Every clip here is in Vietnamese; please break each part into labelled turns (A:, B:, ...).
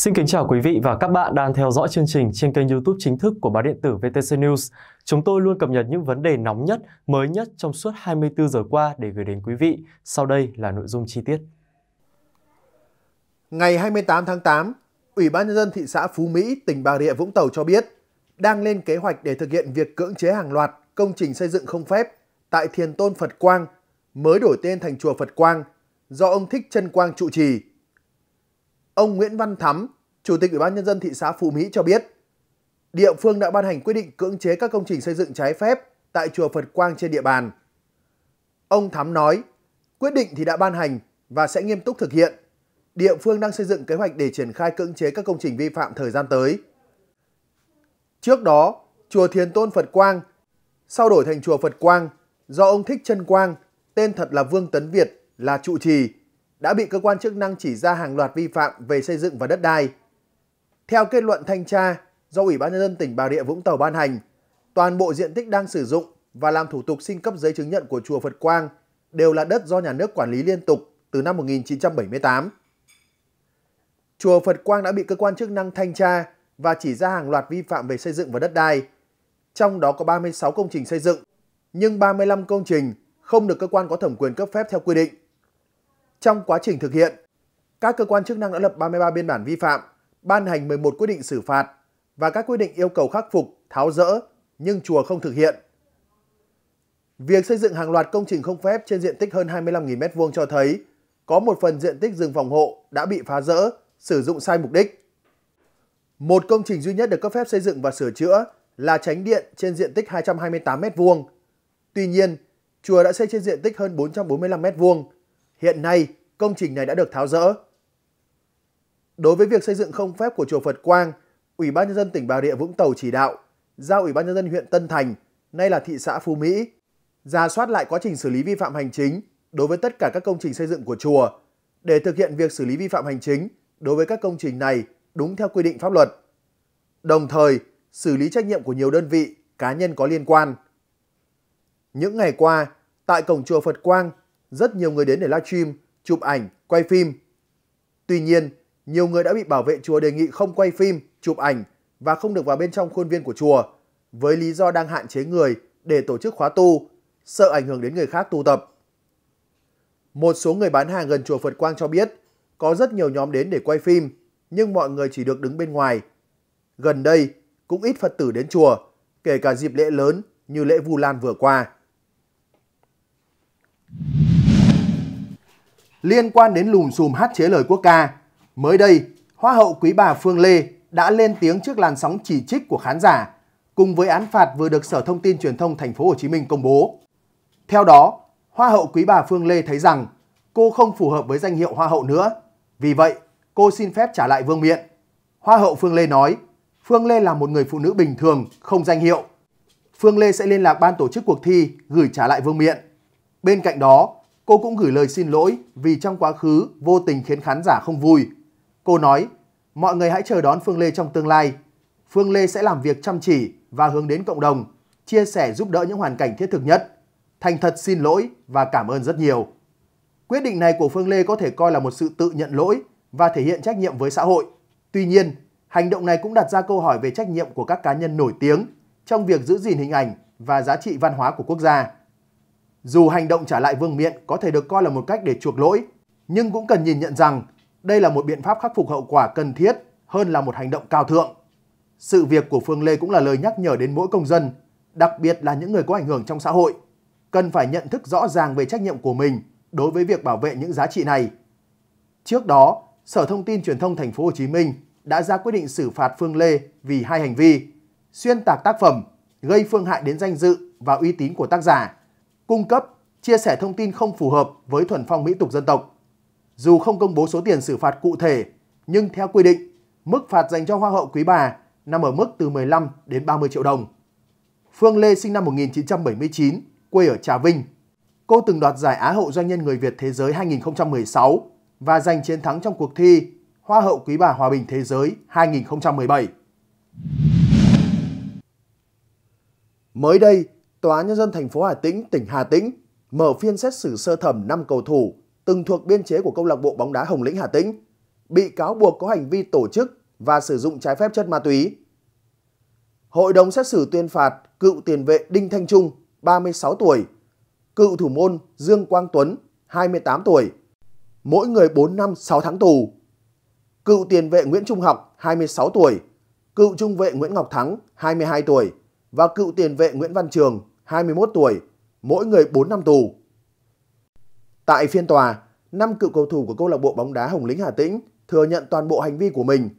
A: Xin kính chào quý vị và các bạn đang theo dõi chương trình trên kênh YouTube chính thức của báo điện tử VTC News. Chúng tôi luôn cập nhật những vấn đề nóng nhất, mới nhất trong suốt 24 giờ qua để gửi đến quý vị. Sau đây là nội dung chi tiết. Ngày 28 tháng 8, Ủy ban nhân dân thị xã Phú Mỹ, tỉnh Bà Rịa Vũng Tàu cho biết đang lên kế hoạch để thực hiện việc cưỡng chế hàng loạt công trình xây dựng không phép tại Thiền Tôn Phật Quang, mới đổi tên thành chùa Phật Quang, do ông Thích Trân Quang trụ trì Ông Nguyễn Văn Thắm, Chủ tịch Ủy ban Nhân dân thị xã Phú Mỹ cho biết, địa phương đã ban hành quyết định cưỡng chế các công trình xây dựng trái phép tại chùa Phật Quang trên địa bàn. Ông Thắm nói, quyết định thì đã ban hành và sẽ nghiêm túc thực hiện. Địa phương đang xây dựng kế hoạch để triển khai cưỡng chế các công trình vi phạm thời gian tới. Trước đó, chùa Thiền Tôn Phật Quang sau đổi thành chùa Phật Quang do ông Thích Trân Quang, tên thật là Vương Tấn Việt, là trụ trì đã bị cơ quan chức năng chỉ ra hàng loạt vi phạm về xây dựng và đất đai. Theo kết luận thanh tra do Ủy ban nhân dân tỉnh Bà Rịa Vũng Tàu ban hành, toàn bộ diện tích đang sử dụng và làm thủ tục xin cấp giấy chứng nhận của chùa Phật Quang đều là đất do nhà nước quản lý liên tục từ năm 1978. Chùa Phật Quang đã bị cơ quan chức năng thanh tra và chỉ ra hàng loạt vi phạm về xây dựng và đất đai. Trong đó có 36 công trình xây dựng, nhưng 35 công trình không được cơ quan có thẩm quyền cấp phép theo quy định. Trong quá trình thực hiện, các cơ quan chức năng đã lập 33 biên bản vi phạm, ban hành 11 quyết định xử phạt và các quyết định yêu cầu khắc phục, tháo rỡ nhưng chùa không thực hiện. Việc xây dựng hàng loạt công trình không phép trên diện tích hơn 25.000 m2 cho thấy có một phần diện tích rừng phòng hộ đã bị phá rỡ, sử dụng sai mục đích. Một công trình duy nhất được cấp phép xây dựng và sửa chữa là tránh điện trên diện tích 228 m2. Tuy nhiên, chùa đã xây trên diện tích hơn 445 m2 Hiện nay, công trình này đã được tháo rỡ. Đối với việc xây dựng không phép của chùa Phật Quang, Ủy ban nhân dân tỉnh Bà Rịa Vũng Tàu chỉ đạo giao Ủy ban nhân dân huyện Tân Thành, nay là thị xã Phú Mỹ, ra soát lại quá trình xử lý vi phạm hành chính đối với tất cả các công trình xây dựng của chùa để thực hiện việc xử lý vi phạm hành chính đối với các công trình này đúng theo quy định pháp luật. Đồng thời, xử lý trách nhiệm của nhiều đơn vị, cá nhân có liên quan. Những ngày qua, tại cổng chùa Phật Quang rất nhiều người đến để livestream, chụp ảnh, quay phim. Tuy nhiên, nhiều người đã bị bảo vệ chùa đề nghị không quay phim, chụp ảnh và không được vào bên trong khuôn viên của chùa với lý do đang hạn chế người để tổ chức khóa tu, sợ ảnh hưởng đến người khác tu tập. Một số người bán hàng gần chùa Phật Quang cho biết có rất nhiều nhóm đến để quay phim nhưng mọi người chỉ được đứng bên ngoài. Gần đây cũng ít Phật tử đến chùa, kể cả dịp lễ lớn như lễ Vu Lan vừa qua. liên quan đến lùm xùm hát chế lời quốc ca. Mới đây, Hoa hậu quý bà Phương Lê đã lên tiếng trước làn sóng chỉ trích của khán giả cùng với án phạt vừa được Sở Thông tin Truyền thông Thành phố Hồ Chí Minh công bố. Theo đó, Hoa hậu quý bà Phương Lê thấy rằng cô không phù hợp với danh hiệu Hoa hậu nữa. Vì vậy, cô xin phép trả lại vương miện. Hoa hậu Phương Lê nói, Phương Lê là một người phụ nữ bình thường, không danh hiệu. Phương Lê sẽ liên lạc ban tổ chức cuộc thi gửi trả lại vương miện. Bên cạnh đó, Cô cũng gửi lời xin lỗi vì trong quá khứ vô tình khiến khán giả không vui. Cô nói, mọi người hãy chờ đón Phương Lê trong tương lai. Phương Lê sẽ làm việc chăm chỉ và hướng đến cộng đồng, chia sẻ giúp đỡ những hoàn cảnh thiết thực nhất. Thành thật xin lỗi và cảm ơn rất nhiều. Quyết định này của Phương Lê có thể coi là một sự tự nhận lỗi và thể hiện trách nhiệm với xã hội. Tuy nhiên, hành động này cũng đặt ra câu hỏi về trách nhiệm của các cá nhân nổi tiếng trong việc giữ gìn hình ảnh và giá trị văn hóa của quốc gia. Dù hành động trả lại vương miện có thể được coi là một cách để chuộc lỗi, nhưng cũng cần nhìn nhận rằng đây là một biện pháp khắc phục hậu quả cần thiết hơn là một hành động cao thượng. Sự việc của Phương Lê cũng là lời nhắc nhở đến mỗi công dân, đặc biệt là những người có ảnh hưởng trong xã hội, cần phải nhận thức rõ ràng về trách nhiệm của mình đối với việc bảo vệ những giá trị này. Trước đó, Sở Thông tin Truyền thông Thành phố Hồ Chí Minh đã ra quyết định xử phạt Phương Lê vì hai hành vi xuyên tạc tác phẩm, gây phương hại đến danh dự và uy tín của tác giả cung cấp, chia sẻ thông tin không phù hợp với thuần phong mỹ tục dân tộc. Dù không công bố số tiền xử phạt cụ thể, nhưng theo quy định, mức phạt dành cho Hoa hậu Quý Bà nằm ở mức từ 15 đến 30 triệu đồng. Phương Lê sinh năm 1979, quê ở Trà Vinh. Cô từng đoạt giải Á hậu doanh nhân người Việt thế giới 2016 và giành chiến thắng trong cuộc thi Hoa hậu Quý bà Hòa bình Thế giới 2017. Mới đây, Tòa án Nhân dân thành phố Hà Tĩnh, tỉnh Hà Tĩnh mở phiên xét xử sơ thẩm 5 cầu thủ từng thuộc biên chế của câu lạc bộ bóng đá Hồng Lĩnh Hà Tĩnh bị cáo buộc có hành vi tổ chức và sử dụng trái phép chất ma túy. Hội đồng xét xử tuyên phạt cựu tiền vệ Đinh Thanh Trung, 36 tuổi, cựu thủ môn Dương Quang Tuấn, 28 tuổi, mỗi người 4 năm 6 tháng tù. Cựu tiền vệ Nguyễn Trung Học, 26 tuổi, cựu trung vệ Nguyễn Ngọc Thắng, 22 tuổi và cựu tiền vệ Nguyễn Văn Trường, 21 tuổi, mỗi người 4 năm tù. Tại phiên tòa, năm cựu cầu thủ của câu lạc bộ bóng đá Hồng Lĩnh Hà Tĩnh thừa nhận toàn bộ hành vi của mình,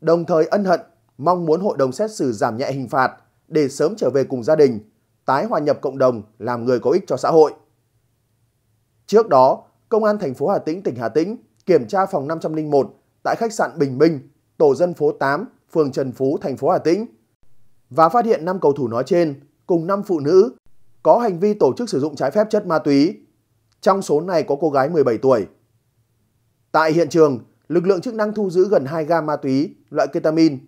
A: đồng thời ân hận mong muốn hội đồng xét xử giảm nhẹ hình phạt để sớm trở về cùng gia đình, tái hòa nhập cộng đồng làm người có ích cho xã hội. Trước đó, Công an thành phố Hà Tĩnh, tỉnh Hà Tĩnh kiểm tra phòng 501 tại khách sạn Bình Minh, tổ dân phố 8, phường Trần Phú, thành phố Hà Tĩnh và phát hiện 5 cầu thủ nói trên cùng 5 phụ nữ có hành vi tổ chức sử dụng trái phép chất ma túy. Trong số này có cô gái 17 tuổi. Tại hiện trường, lực lượng chức năng thu giữ gần 2 gam ma túy, loại ketamin,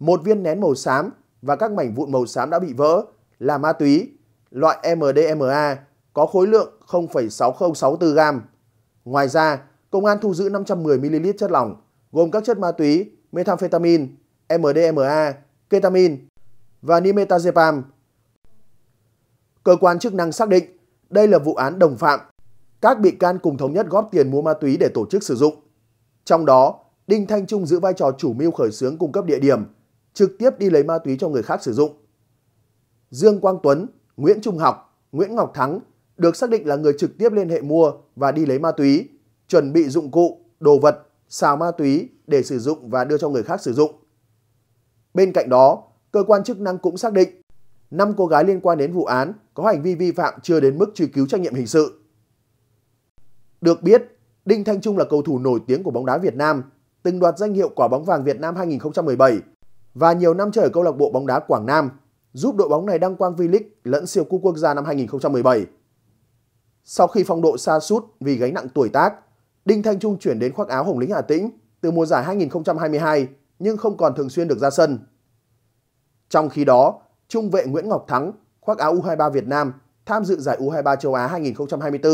A: một viên nén màu xám và các mảnh vụn màu xám đã bị vỡ là ma túy, loại MDMA có khối lượng 0,6064 gam. Ngoài ra, công an thu giữ 510ml chất lỏng, gồm các chất ma túy, methamphetamine, MDMA, ketamin và nimetazepam Cơ quan chức năng xác định đây là vụ án đồng phạm. Các bị can cùng thống nhất góp tiền mua ma túy để tổ chức sử dụng. Trong đó, Đinh Thanh Trung giữ vai trò chủ mưu khởi xướng cung cấp địa điểm, trực tiếp đi lấy ma túy cho người khác sử dụng. Dương Quang Tuấn, Nguyễn Trung Học, Nguyễn Ngọc Thắng được xác định là người trực tiếp liên hệ mua và đi lấy ma túy, chuẩn bị dụng cụ, đồ vật, xào ma túy để sử dụng và đưa cho người khác sử dụng. Bên cạnh đó, cơ quan chức năng cũng xác định 5 cô gái liên quan đến vụ án có hành vi vi phạm chưa đến mức truy cứu trách nhiệm hình sự. Được biết, Đinh Thanh Trung là cầu thủ nổi tiếng của bóng đá Việt Nam, từng đoạt danh hiệu quả bóng vàng Việt Nam 2017 và nhiều năm chơi câu lạc bộ bóng đá Quảng Nam, giúp đội bóng này đăng quang V-League lẫn siêu cúp quốc gia năm 2017. Sau khi phong độ xa sút vì gánh nặng tuổi tác, Đinh Thanh Trung chuyển đến khoác áo Hồng Lĩnh Hà Tĩnh từ mùa giải 2022 nhưng không còn thường xuyên được ra sân. Trong khi đó, trung vệ Nguyễn Ngọc Thắng khoác áo U23 Việt Nam tham dự giải U23 châu Á 2024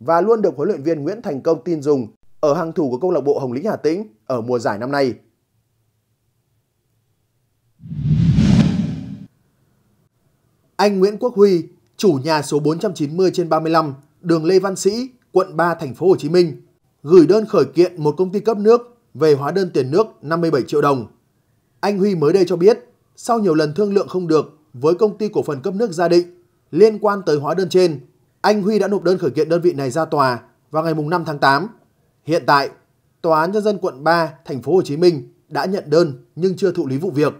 A: và luôn được huấn luyện viên Nguyễn Thành Công tin dùng ở hàng thủ của câu lạc bộ Hồng Lĩnh Hà Tĩnh ở mùa giải năm nay. Anh Nguyễn Quốc Huy, chủ nhà số 490 trên 35, đường Lê Văn Sĩ, quận 3 thành phố Hồ Chí Minh, gửi đơn khởi kiện một công ty cấp nước về hóa đơn tiền nước 57 triệu đồng. Anh Huy mới đây cho biết sau nhiều lần thương lượng không được với công ty cổ phần cấp nước Gia Định liên quan tới hóa đơn trên, anh Huy đã nộp đơn khởi kiện đơn vị này ra tòa vào ngày 5 tháng 8. Hiện tại, Tòa án Nhân dân quận 3, thành phố Hồ Chí Minh đã nhận đơn nhưng chưa thụ lý vụ việc.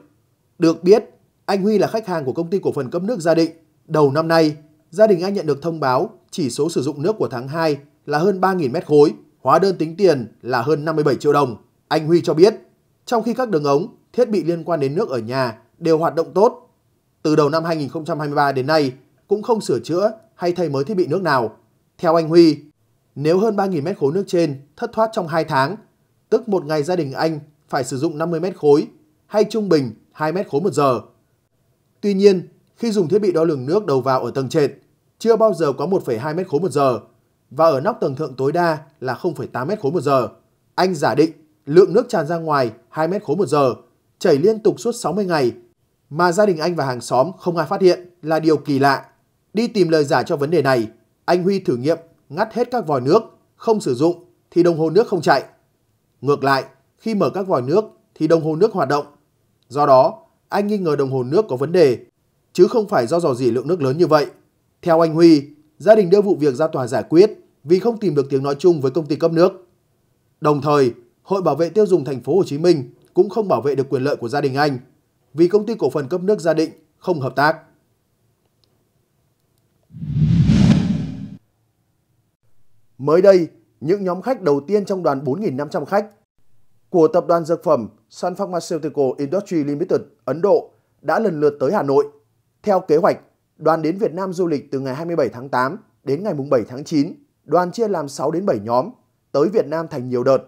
A: Được biết, anh Huy là khách hàng của công ty cổ phần cấp nước Gia Định. Đầu năm nay, gia đình anh nhận được thông báo chỉ số sử dụng nước của tháng 2 là hơn 3.000 mét khối, hóa đơn tính tiền là hơn 57 triệu đồng. Anh Huy cho biết, trong khi các đường ống, thiết bị liên quan đến nước ở nhà đều hoạt động tốt. Từ đầu năm 2023 đến nay cũng không sửa chữa hay thay mới thiết bị nước nào. Theo anh Huy, nếu hơn 3.000 mét khối nước trên thất thoát trong 2 tháng, tức một ngày gia đình anh phải sử dụng 50 mét khối hay trung bình 2 mét khối một giờ. Tuy nhiên, khi dùng thiết bị đo lường nước đầu vào ở tầng trệt, chưa bao giờ quá 1,2 mét khối một giờ và ở nóc tầng thượng tối đa là 0,8 mét khối một giờ. Anh giả định lượng nước tràn ra ngoài 2 mét khối một giờ chảy liên tục suốt 60 ngày mà gia đình anh và hàng xóm không ai phát hiện là điều kỳ lạ. Đi tìm lời giải cho vấn đề này, anh Huy thử nghiệm ngắt hết các vòi nước, không sử dụng thì đồng hồ nước không chạy. Ngược lại, khi mở các vòi nước thì đồng hồ nước hoạt động. Do đó, anh nghi ngờ đồng hồ nước có vấn đề, chứ không phải do dò dỉ lượng nước lớn như vậy. Theo anh Huy, gia đình đưa vụ việc ra tòa giải quyết vì không tìm được tiếng nói chung với công ty cấp nước. Đồng thời, Hội Bảo vệ tiêu dùng thành phố Hồ Chí Minh cũng không bảo vệ được quyền lợi của gia đình anh vì công ty cổ phần cấp nước Gia Định không hợp tác. Mới đây, những nhóm khách đầu tiên trong đoàn 4.500 khách của tập đoàn dược phẩm Sun Pharmaceutical Industry Limited Ấn Độ đã lần lượt tới Hà Nội. Theo kế hoạch, đoàn đến Việt Nam du lịch từ ngày 27 tháng 8 đến ngày 7 tháng 9. Đoàn chia làm 6 đến 7 nhóm, tới Việt Nam thành nhiều đợt.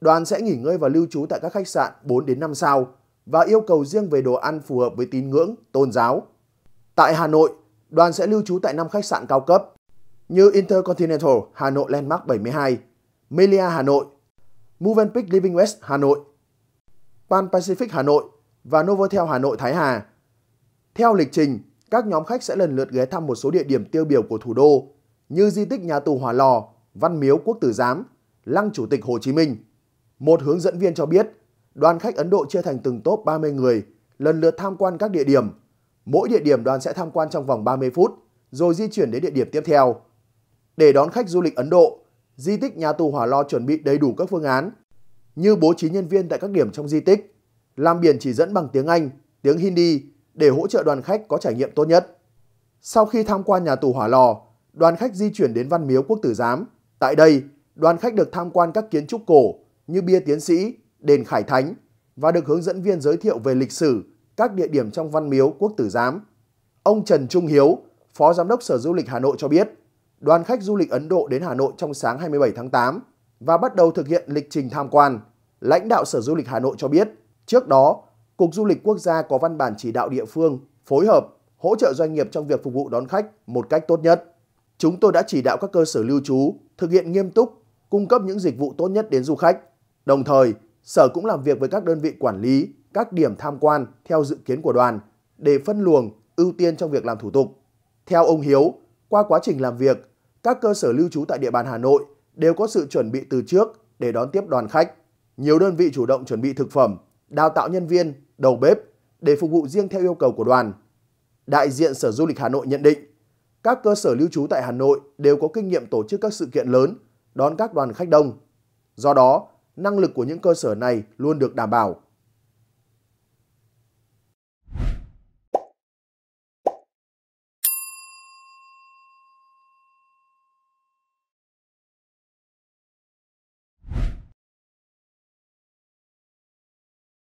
A: Đoàn sẽ nghỉ ngơi và lưu trú tại các khách sạn 4 đến 5 sao và yêu cầu riêng về đồ ăn phù hợp với tín ngưỡng, tôn giáo. Tại Hà Nội, đoàn sẽ lưu trú tại 5 khách sạn cao cấp như Intercontinental Hà Nội Landmark 72, Melia Hà Nội, Movenpick Living West Hà Nội, Pan Pacific Hà Nội và Novotel Hà Nội Thái Hà. Theo lịch trình, các nhóm khách sẽ lần lượt ghé thăm một số địa điểm tiêu biểu của thủ đô như di tích nhà tù Hòa Lò, Văn Miếu Quốc Tử Giám, Lăng Chủ tịch Hồ Chí Minh. Một hướng dẫn viên cho biết, đoàn khách Ấn Độ chia thành từng tốp 30 người, lần lượt tham quan các địa điểm. Mỗi địa điểm đoàn sẽ tham quan trong vòng 30 phút, rồi di chuyển đến địa điểm tiếp theo. Để đón khách du lịch Ấn Độ, di tích nhà tù Hỏa Lo chuẩn bị đầy đủ các phương án, như bố trí nhân viên tại các điểm trong di tích, làm biển chỉ dẫn bằng tiếng Anh, tiếng Hindi để hỗ trợ đoàn khách có trải nghiệm tốt nhất. Sau khi tham quan nhà tù Hỏa Lò, đoàn khách di chuyển đến Văn Miếu Quốc Tử Giám. Tại đây, đoàn khách được tham quan các kiến trúc cổ như bia tiến sĩ, đền Khải Thánh và được hướng dẫn viên giới thiệu về lịch sử, các địa điểm trong Văn Miếu Quốc Tử Giám. Ông Trần Trung Hiếu, Phó Giám đốc Sở Du lịch Hà Nội cho biết, đoàn khách du lịch Ấn Độ đến Hà Nội trong sáng 27 tháng 8 và bắt đầu thực hiện lịch trình tham quan. Lãnh đạo Sở Du lịch Hà Nội cho biết, trước đó, Cục Du lịch Quốc gia có văn bản chỉ đạo địa phương phối hợp, hỗ trợ doanh nghiệp trong việc phục vụ đón khách một cách tốt nhất. Chúng tôi đã chỉ đạo các cơ sở lưu trú thực hiện nghiêm túc, cung cấp những dịch vụ tốt nhất đến du khách. Đồng thời, Sở cũng làm việc với các đơn vị quản lý, các điểm tham quan theo dự kiến của đoàn để phân luồng, ưu tiên trong việc làm thủ tục. Theo ông Hiếu, qua quá trình làm việc, các cơ sở lưu trú tại địa bàn Hà Nội đều có sự chuẩn bị từ trước để đón tiếp đoàn khách. Nhiều đơn vị chủ động chuẩn bị thực phẩm, đào tạo nhân viên, đầu bếp để phục vụ riêng theo yêu cầu của đoàn. Đại diện Sở Du lịch Hà Nội nhận định, các cơ sở lưu trú tại Hà Nội đều có kinh nghiệm tổ chức các sự kiện lớn, đón các đoàn khách đông. Do đó, năng lực của những cơ sở này luôn được đảm bảo.